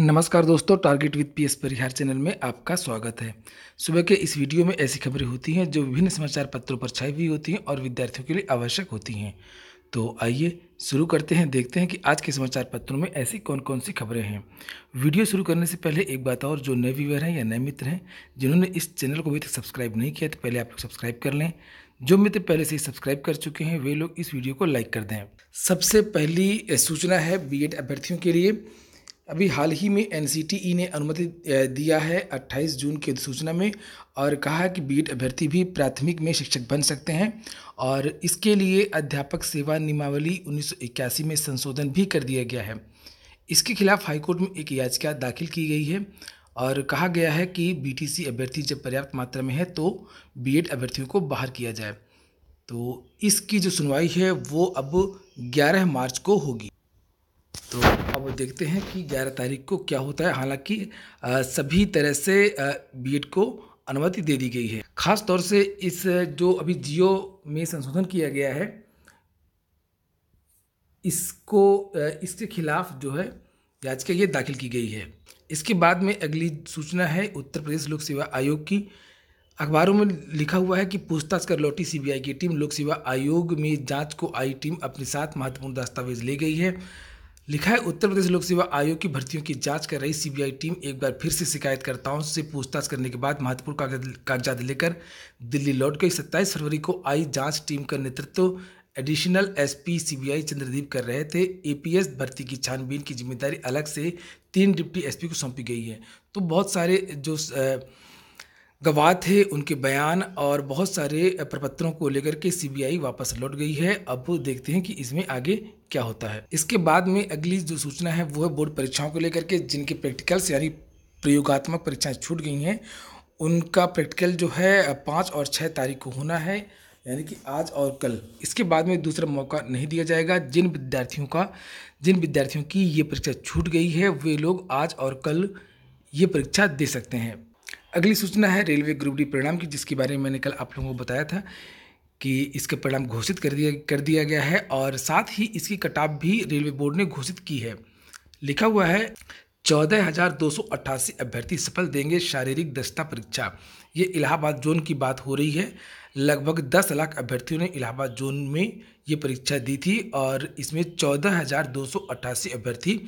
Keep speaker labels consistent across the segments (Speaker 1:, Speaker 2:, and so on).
Speaker 1: नमस्कार दोस्तों target with PS Parihar channel में आपका स्वागत है सुबह के इस वीडियो में ऐसी खबरें होती हैं जो विभिन्न समाचार पत्रों पर छाई हुई होती हैं और विद्यार्थियों के लिए आवश्यक होती हैं तो आइए शुरू करते हैं देखते हैं कि आज के समाचार पत्रों में ऐसी कौन कौन सी खबरें हैं वीडियो शुरू करने से पहले एक बात और जो नए व्यूअर हैं या नए मित्र हैं जिन्होंने इस चैनल को अभी तक सब्सक्राइब नहीं किया तो पहले आप लोग सब्सक्राइब कर लें जो मित्र पहले से ही सब्सक्राइब कर चुके हैं वे लोग इस वीडियो को लाइक कर दें सबसे पहली सूचना है बी अभ्यर्थियों के लिए अभी हाल ही में एन ने अनुमति दिया है 28 जून की अधिसूचना में और कहा है कि बीट अभ्यर्थी भी प्राथमिक में शिक्षक बन सकते हैं और इसके लिए अध्यापक सेवा नियमावली 1981 में संशोधन भी कर दिया गया है इसके खिलाफ हाईकोर्ट में एक याचिका दाखिल की गई है और कहा गया है कि बीटीसी अभ्यर्थी जब पर्याप्त मात्रा में है तो बीएड अभ्यर्थियों को बाहर किया जाए तो इसकी जो सुनवाई है वो अब 11 मार्च को होगी तो अब देखते हैं कि ग्यारह तारीख को क्या होता है हालांकि सभी तरह से बी को अनुमति दे दी गई है खास तौर से इस जो अभी जियो में संशोधन किया गया है इसको इसके खिलाफ जो है याचिका ये दाखिल की गई है इसके बाद में अगली सूचना है उत्तर प्रदेश लोक सेवा आयोग की अखबारों में लिखा हुआ है कि पूछताछ कर लौटी सीबीआई की टीम लोक सेवा आयोग में जांच को आई टीम अपने साथ महत्वपूर्ण दस्तावेज ले गई है लिखा है उत्तर प्रदेश लोक सेवा आयोग की भर्तियों की जांच कर रही सीबीआई टीम एक बार फिर से शिकायतकर्ताओं से पूछताछ करने के बाद महत्वपूर्ण कागजात लेकर दिल्ली लौट गई सत्ताईस फरवरी को आई जांच टीम का नेतृत्व एडिशनल एसपी सीबीआई चंद्रदीप कर रहे थे एपीएस भर्ती की छानबीन की जिम्मेदारी अलग से तीन डिप्टी एसपी को सौंपी गई है तो बहुत सारे जो गवाह थे उनके बयान और बहुत सारे प्रपत्रों को लेकर के सीबीआई वापस लौट गई है अब देखते हैं कि इसमें आगे क्या होता है इसके बाद में अगली जो सूचना है वो है बोर्ड परीक्षाओं को लेकर के जिनके प्रैक्टिकल्स यानी प्रयोगात्मक परीक्षाएं छूट गई हैं उनका प्रैक्टिकल जो है पाँच और छः तारीख को होना है यानी कि आज और कल इसके बाद में दूसरा मौका नहीं दिया जाएगा जिन विद्यार्थियों का जिन विद्यार्थियों की ये परीक्षा छूट गई है वे लोग आज और कल ये परीक्षा दे सकते हैं अगली सूचना है रेलवे ग्रुप डी परिणाम की जिसके बारे में मैंने कल आप लोगों को बताया था कि इसका परिणाम घोषित कर दिया कर दिया गया है और साथ ही इसकी कटाप भी रेलवे बोर्ड ने घोषित की है लिखा हुआ है चौदह हजार दो सौ अट्ठासी अभ्यर्थी सफल देंगे शारीरिक दक्षता परीक्षा ये इलाहाबाद जोन की बात हो रही है लगभग दस लाख अभ्यर्थियों ने इलाहाबाद जोन में ये परीक्षा दी थी और इसमें चौदह हजार दो सौ अट्ठासी अभ्यर्थी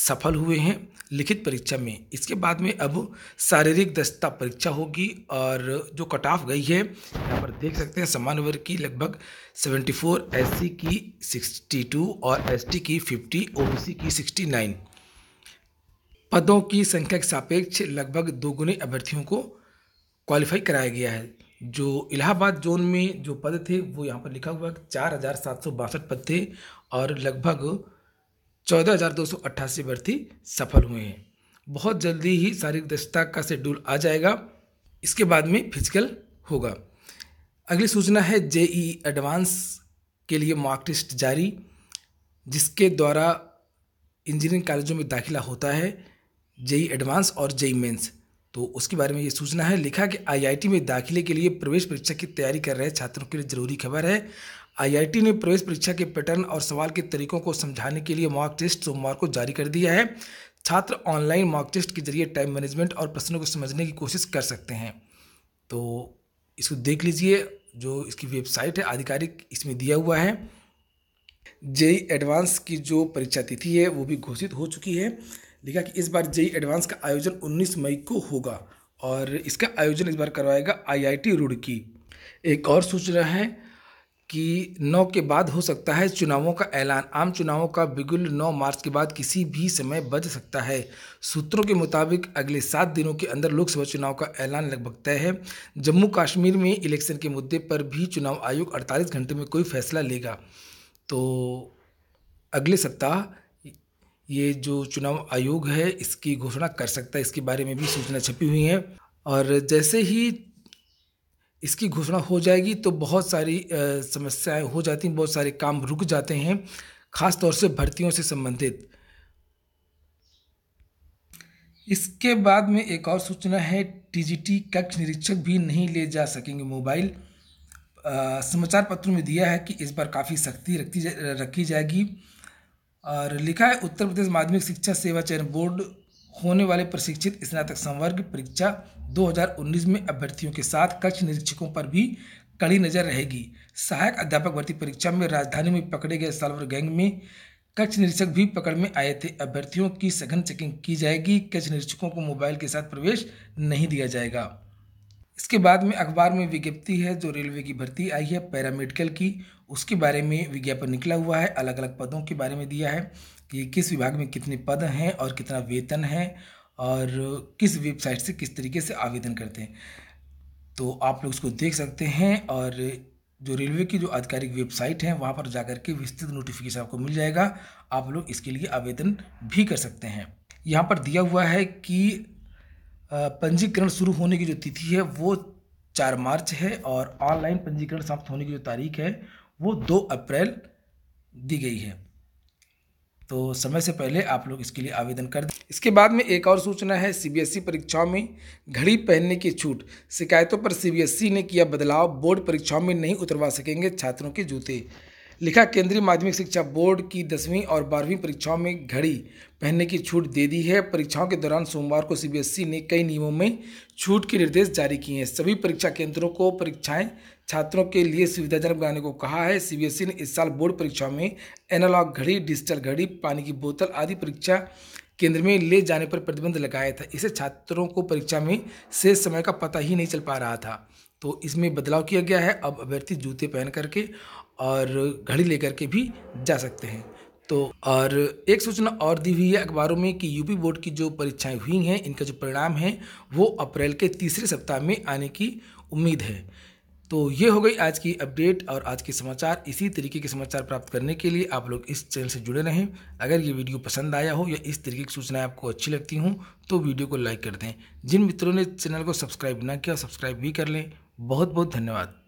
Speaker 1: सफल हुए हैं लिखित परीक्षा में इसके बाद में अब शारीरिक दक्षता परीक्षा होगी और जो कट ऑफ गई है यहाँ पर देख सकते हैं सामान्य वर्ग की लगभग सेवेंटी एस सी की सिक्सटी टू और टी की बी सी की सिक्सटी नाइन पदों की संख्या के सापेक्ष लगभग दोगुने अभ्यर्थियों को क्वालिफाई कराया गया है जो इलाहाबाद जोन में जो पद थे वो यहाँ पर लिखा हुआ चार हज़ार सात सौ बासठ पद थे और लगभग चौदह हज़ार दो सौ अट्ठासी अभ्यर्थी सफल हुए हैं बहुत जल्दी ही शारीरिक दक्षता का शेड्यूल आ जाएगा इसके बाद में फिजिकल होगा अगली सूचना है जेई एडवांस के लिए मार्क टेस्ट जारी जिसके द्वारा इंजीनियरिंग कॉलेजों में दाखिला होता है जेई एडवांस और जेई मेंस तो उसके बारे में ये सूचना है लिखा कि आईआईटी में दाखिले के लिए प्रवेश परीक्षा की तैयारी कर रहे छात्रों के लिए जरूरी खबर है आईआईटी ने प्रवेश परीक्षा के पैटर्न और सवाल के तरीकों को समझाने के लिए मॉक टेस्ट सोमवार को जारी कर दिया है छात्र ऑनलाइन मॉक टेस्ट के जरिए टाइम मैनेजमेंट और प्रश्नों को समझने की कोशिश कर सकते हैं तो इसको देख लीजिए जो इसकी वेबसाइट है आधिकारिक इसमें दिया हुआ है जेई एडवांस की जो परीक्षा तिथि है वो भी घोषित हो चुकी है लिखा कि इस बार जेई एडवांस का आयोजन 19 मई को होगा और इसका आयोजन इस बार करवाएगा आईआईटी रुड़की एक और सूचना है कि नौ के बाद हो सकता है चुनावों का ऐलान आम चुनावों का बिगुल नौ मार्च के बाद किसी भी समय बज सकता है सूत्रों के मुताबिक अगले सात दिनों के अंदर लोकसभा चुनाव का ऐलान लगभग तय है जम्मू कश्मीर में इलेक्शन के मुद्दे पर भी चुनाव आयोग 48 घंटे में कोई फैसला लेगा तो अगले सप्ताह ये जो चुनाव आयोग है इसकी घोषणा कर सकता है इसके बारे में भी सूचना छपी हुई है और जैसे ही इसकी घोषणा हो जाएगी तो बहुत सारी समस्याएं हो जाती हैं बहुत सारे काम रुक जाते हैं खास तौर से भर्तियों से संबंधित इसके बाद में एक और सूचना है टीजीटी कक्ष निरीक्षक भी नहीं ले जा सकेंगे मोबाइल समाचार पत्रों में दिया है कि इस बार काफ़ी सख्ती रखती जा, रखी जाएगी और लिखा है उत्तर प्रदेश माध्यमिक शिक्षा सेवा चयन बोर्ड होने वाले प्रशिक्षित स्नातक संवर्ग परीक्षा 2019 में अभ्यर्थियों के साथ कक्ष निरीक्षकों पर भी कड़ी नजर रहेगी सहायक अध्यापक भर्ती परीक्षा में राजधानी में पकड़े गए सालवर गैंग में कक्ष निरीक्षक भी पकड़ में आए थे अभ्यर्थियों की सघन चेकिंग की जाएगी कक्ष निरीक्षकों को मोबाइल के साथ प्रवेश नहीं दिया जाएगा इसके बाद में अखबार में विज्ञप्ति है जो रेलवे की भर्ती आई है पैरामेडिकल की उसके बारे में विज्ञापन निकला हुआ है अलग अलग पदों के बारे में दिया है कि किस विभाग में कितने पद हैं और कितना वेतन है और किस वेबसाइट से किस तरीके से आवेदन करते हैं तो आप लोग इसको देख सकते हैं और जो रेलवे की जो आधिकारिक वेबसाइट है वहाँ पर जाकर के विस्तृत नोटिफिकेशन आपको मिल जाएगा आप लोग इसके लिए आवेदन भी कर सकते हैं यहाँ पर दिया हुआ है कि पंजीकरण शुरू होने की जो तिथि है वो चार मार्च है और ऑनलाइन पंजीकरण समाप्त होने की जो तारीख है वो दो अप्रैल दी गई है तो समय से पहले आप लोग इसके लिए आवेदन कर दें इसके बाद में एक और सूचना है सीबीएसई परीक्षाओं में घड़ी पहनने की छूट शिकायतों पर सीबीएसई ने किया बदलाव बोर्ड परीक्षाओं में नहीं उतरवा सकेंगे छात्रों के जूते लिखा केंद्रीय माध्यमिक शिक्षा बोर्ड की दसवीं और बारहवीं परीक्षाओं में घड़ी पहनने की छूट दे दी है परीक्षाओं के दौरान सोमवार को सीबीएसई e ने कई नियमों में छूट के निर्देश जारी किए हैं सभी परीक्षा केंद्रों को परीक्षाएं छात्रों के लिए सुविधाजनक बनाने को कहा है सीबीएसई e ने इस साल बोर्ड परीक्षाओं में एनालॉग घड़ी डिजिटल घड़ी पानी की बोतल आदि परीक्षा केंद्र में ले जाने पर प्रतिबंध लगाया था इसे छात्रों को परीक्षा में शेष समय का पता ही नहीं चल पा रहा था तो इसमें बदलाव किया गया है अब अभ्यर्थी जूते पहन करके और घड़ी लेकर के भी जा सकते हैं तो और एक सूचना और दी हुई है अखबारों में कि यूपी बोर्ड की जो परीक्षाएं हुई हैं इनका जो परिणाम है वो अप्रैल के तीसरे सप्ताह में आने की उम्मीद है तो ये हो गई आज की अपडेट और आज के समाचार इसी तरीके के समाचार प्राप्त करने के लिए आप लोग इस चैनल से जुड़े रहें अगर ये वीडियो पसंद आया हो या इस तरीके की सूचनाएं आपको अच्छी लगती हों तो वीडियो को लाइक कर दें जिन मित्रों ने चैनल को सब्सक्राइब ना किया सब्सक्राइब भी कर लें बहुत बहुत धन्यवाद